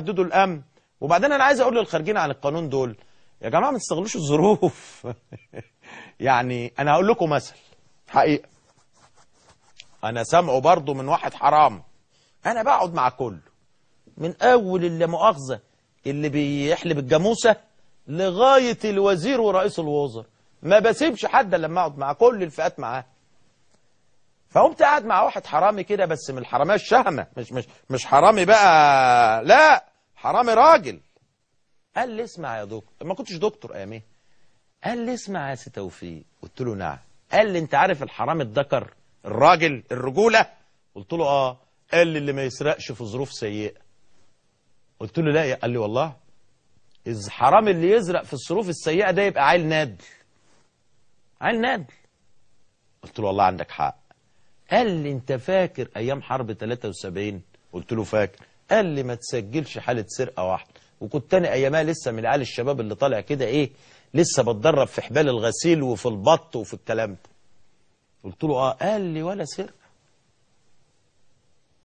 حددوا الامن وبعدين انا عايز اقول للخارجين عن القانون دول يا جماعه ما تستغلوش الظروف يعني انا هقول لكم مثل حقيقه انا سامعه برضه من واحد حرام انا بقعد مع كله من اول اللي مؤاخذه اللي بيحلب الجاموسه لغايه الوزير ورئيس الوزراء ما بسيبش حد الا لما اقعد مع كل الفئات معاه فقمت قاعد مع واحد حرامي كده بس من الحراميه الشهمه مش مش مش حرامي بقى لا حرامي راجل قال لي اسمع يا دكتور ما كنتش دكتور ايامي قال لي اسمع يا سي توفيق قلت له نعم قال لي انت عارف الحرام الذكر الراجل الرجوله قلت له اه قال لي اللي ما يسرقش في ظروف سيئه قلت له لا قال لي والله إذ حرام اللي يزرق في الظروف السيئه ده يبقى عيل نادل عيل نادل قلت له والله عندك حق قال لي انت فاكر ايام حرب 73 قلت له فاكر قال لي ما تسجلش حالة سرقة واحدة وكنت انا ايامها لسه من العيال الشباب اللي طالع كده ايه لسه بتدرب في حبال الغسيل وفي البط وفي الكلام ده قلت له اه قال لي ولا سرقة